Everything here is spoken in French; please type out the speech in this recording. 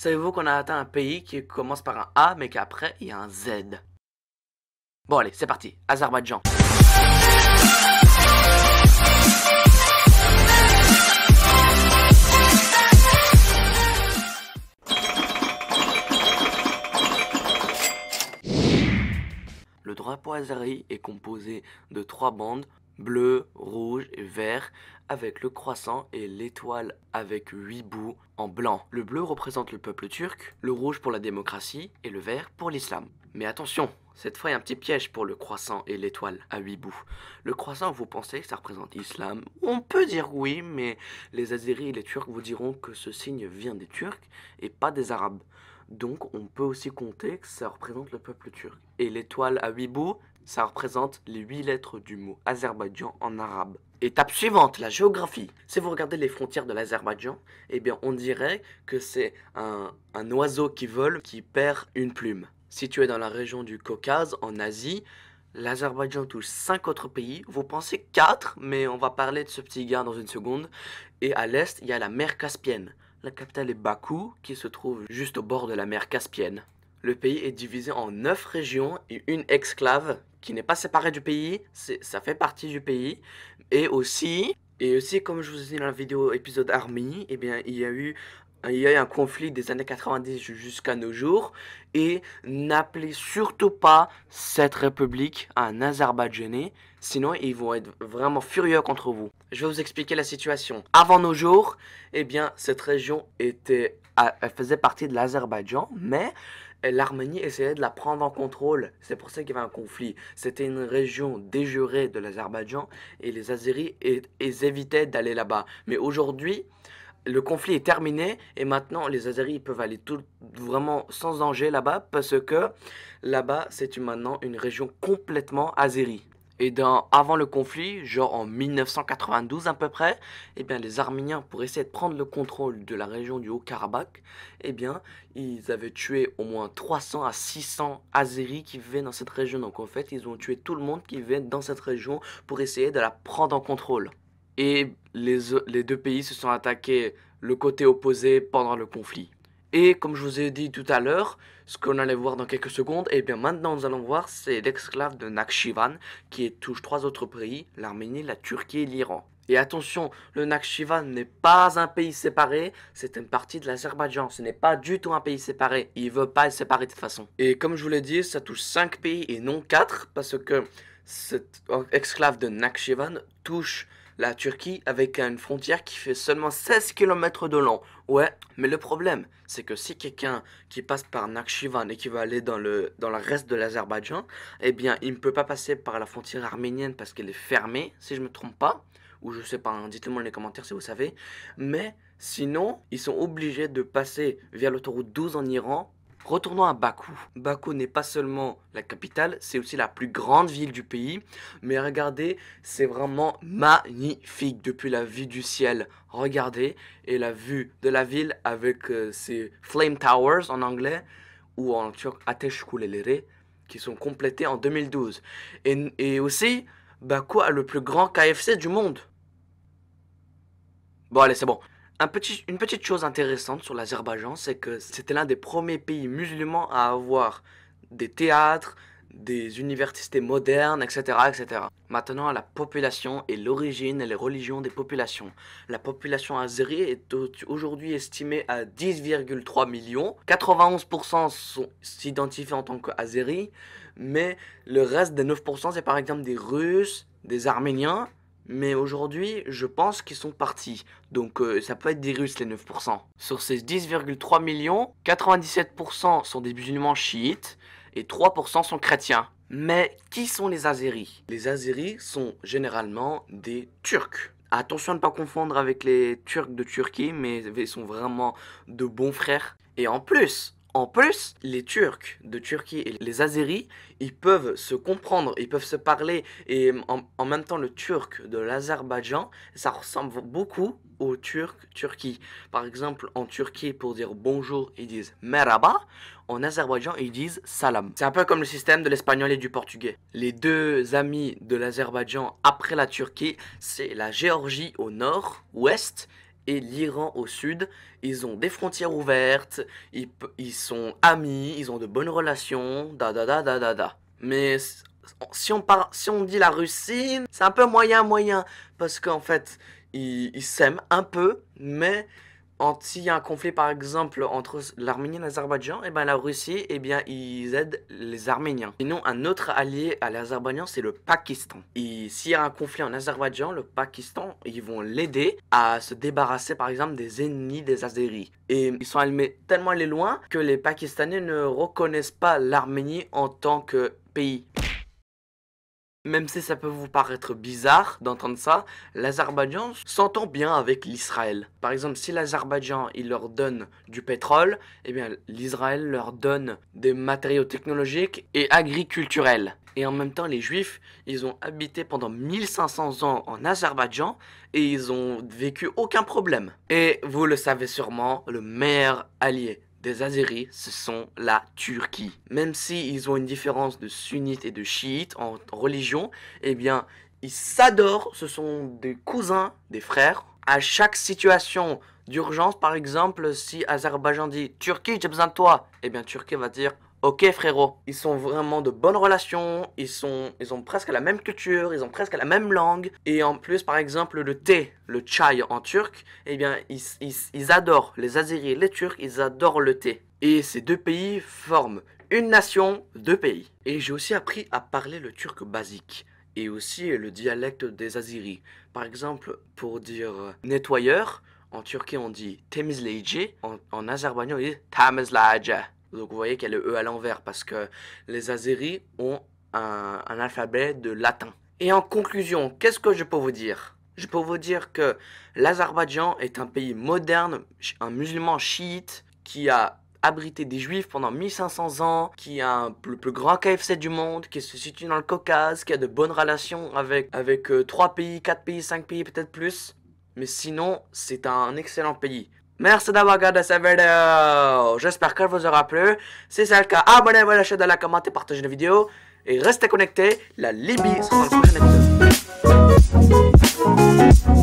Savez-vous qu'on a atteint un pays qui commence par un A mais qu'après il y a un Z Bon allez, c'est parti, Azerbaïdjan. Le drapeau Azeri est composé de trois bandes bleu, rouge et vert avec le croissant et l'étoile avec huit bouts en blanc. Le bleu représente le peuple turc, le rouge pour la démocratie et le vert pour l'islam. Mais attention, cette fois il y a un petit piège pour le croissant et l'étoile à huit bouts. Le croissant, vous pensez que ça représente l'islam On peut dire oui, mais les Azéris et les Turcs vous diront que ce signe vient des Turcs et pas des Arabes. Donc on peut aussi compter que ça représente le peuple turc. Et l'étoile à huit bouts, ça représente les 8 lettres du mot Azerbaïdjan en arabe. Étape suivante, la géographie. Si vous regardez les frontières de l'Azerbaïdjan, eh bien on dirait que c'est un, oiseau qui vole qui perd une plume. Situé dans la région du Caucase, en Asie, l'Azerbaïdjan touche cinq autres pays. Vous pensez 4, mais on va parler de ce petit gars dans une seconde. Et à l'est, il y a la mer Caspienne. La capitale est Bakou, qui se trouve juste au bord de la mer Caspienne. Le pays est divisé en 9 régions et une exclave qui n'est pas séparé du pays, ça fait partie du pays. Et aussi, et aussi comme je vous ai dit dans la vidéo épisode Army, et eh bien, il y a eu il y a un conflit des années 90 jusqu'à nos jours et n'appelez surtout pas cette république un Azerbaïdjanais, sinon ils vont être vraiment furieux contre vous. Je vais vous expliquer la situation. Avant nos jours, et eh bien cette région était elle faisait partie de l'Azerbaïdjan, mais et l'Arménie essayait de la prendre en contrôle. C'est pour ça qu'il y avait un conflit. C'était une région déjurée de l'Azerbaïdjan et les Azeris évitaient d'aller là-bas. Mais aujourd'hui, le conflit est terminé et maintenant les Azeris peuvent aller tout, vraiment sans danger là-bas parce que là-bas c'est maintenant une région complètement azérie. Et avant le conflit, genre en 1992 à peu près, eh bien les Arméniens, pour essayer de prendre le contrôle de la région du Haut-Karabakh, eh bien ils avaient tué au moins 300 à 600 Azéris qui vivaient dans cette région. Donc en fait, ils ont tué tout le monde qui vivait dans cette région pour essayer de la prendre en contrôle. Et les, les deux pays se sont attaqués le côté opposé pendant le conflit. Et comme je vous ai dit tout à l'heure, ce qu'on allait voir dans quelques secondes, et eh bien maintenant nous allons voir, c'est l'esclave de Nakhchivan qui touche trois autres pays, l'Arménie, la Turquie et l'Iran. Et attention, le Nakhchivan n'est pas un pays séparé, c'est une partie de l'Azerbaïdjan, ce n'est pas du tout un pays séparé, il veut pas être séparé de toute façon. Et comme je vous l'ai dit, ça touche cinq pays et non quatre, parce que cet esclave de Nakhchivan touche la Turquie avec une frontière qui fait seulement 16 km de long. Ouais, mais le problème, c'est que si quelqu'un qui passe par Nakhchivan et qui va aller dans le, dans le reste de l'Azerbaïdjan, eh bien, il ne peut pas passer par la frontière arménienne parce qu'elle est fermée, si je ne me trompe pas. Ou je ne sais pas, hein, dites-le moi dans les commentaires si vous savez. Mais sinon, ils sont obligés de passer via l'autoroute 12 en Iran Retournons à Bakou. Bakou n'est pas seulement la capitale, c'est aussi la plus grande ville du pays. Mais regardez, c'est vraiment magnifique depuis la vue du ciel. Regardez, et la vue de la ville avec ses euh, Flame Towers en anglais, ou en turc Ateş qui sont complétés en 2012. Et, et aussi, Bakou a le plus grand KFC du monde. Bon allez, c'est bon une petite chose intéressante sur l'Azerbaïdjan, c'est que c'était l'un des premiers pays musulmans à avoir des théâtres, des universités modernes, etc., etc. Maintenant, la population et l'origine et les religions des populations. La population azérie est aujourd'hui estimée à 10,3 millions. 91% s'identifient en tant qu'azérie, mais le reste des 9%, c'est par exemple des Russes, des Arméniens mais aujourd'hui, je pense qu'ils sont partis. Donc euh, ça peut être des Russes les 9%. Sur ces 10,3 millions, 97% sont des musulmans chiites et 3% sont chrétiens. Mais qui sont les Azéris Les Azéris sont généralement des Turcs. Attention à ne pas confondre avec les Turcs de Turquie, mais ils sont vraiment de bons frères. Et en plus, en plus, les Turcs de Turquie et les Azéris, ils peuvent se comprendre, ils peuvent se parler, et en, même temps le turc de l'Azerbaïdjan, ça ressemble beaucoup au turc Turquie. Par exemple, en Turquie, pour dire bonjour, ils disent merhaba, en Azerbaïdjan, ils disent salam. C'est un peu comme le système de l'espagnol et du portugais. Les deux amis de l'Azerbaïdjan après la Turquie, c'est la Géorgie au nord, ouest, et l'Iran au sud. Ils ont des frontières ouvertes, ils, sont amis, ils ont de bonnes relations, da da da Mais si on, si on dit la Russie, c'est un peu moyen moyen, parce qu'en fait, ils s'aiment un peu, mais s'il y a un conflit par exemple entre l'Arménie et l'Azerbaïdjan, et eh ben la Russie, et eh bien ils aident les Arméniens. Sinon, un autre allié à l'Azerbaïdjan, c'est le Pakistan. Et s'il y a un conflit en Azerbaïdjan, le Pakistan, ils vont l'aider à se débarrasser par exemple des ennemis des Azéris. Et ils sont allés tellement les loin que les Pakistanais ne reconnaissent pas l'Arménie en tant que pays. Même si ça peut vous paraître bizarre d'entendre ça, l'Azerbaïdjan s'entend bien avec l'Israël. Par exemple, si l'Azerbaïdjan il leur donne du pétrole, eh bien l'Israël leur donne des matériaux technologiques et agriculturels. Et en même temps, les Juifs, ils ont habité pendant 1500 ans en Azerbaïdjan et ils ont vécu aucun problème. Et vous le savez sûrement, le meilleur allié des Azéris, ce sont la Turquie. Même s'ils ont une différence de sunnites et de chiites en religion, eh bien, ils s'adorent, ce sont des cousins, des frères. À chaque situation d'urgence, par exemple, si Azerbaïdjan dit Turquie, j'ai besoin de toi, eh bien, Turquie va dire Ok frérot, ils sont vraiment de bonnes relations, ils ils ont presque la même culture, ils ont presque la même langue, et en plus par exemple le thé, le chai en turc, eh bien ils, adorent, les Azéris les Turcs, ils adorent le thé. Et ces deux pays forment une nation, deux pays. Et j'ai aussi appris à parler le turc basique et aussi le dialecte des Aziris. Par exemple, pour dire nettoyeur, en Turquie on dit temizleyici, en, en Azerbaïdjan on dit tamizlaja. Donc vous voyez qu'il y a le E à l'envers parce que les Azéris ont un, alphabet de latin. Et en conclusion, qu'est-ce que je peux vous dire Je peux vous dire que l'Azerbaïdjan est un pays moderne, un musulman chiite qui a abrité des juifs pendant 1500 ans, qui a le plus grand KFC du monde, qui se situe dans le Caucase, qui a de bonnes relations avec, avec 3 euh, pays, 4 pays, 5 pays, peut-être plus. Mais sinon, c'est un excellent pays. Merci d'avoir regardé cette vidéo. J'espère qu'elle vous aura plu. Si c'est le cas, abonnez-vous à la chaîne, la commenter, partagez la vidéo. Et restez connectés. La Libye sera dans le prochain épisode.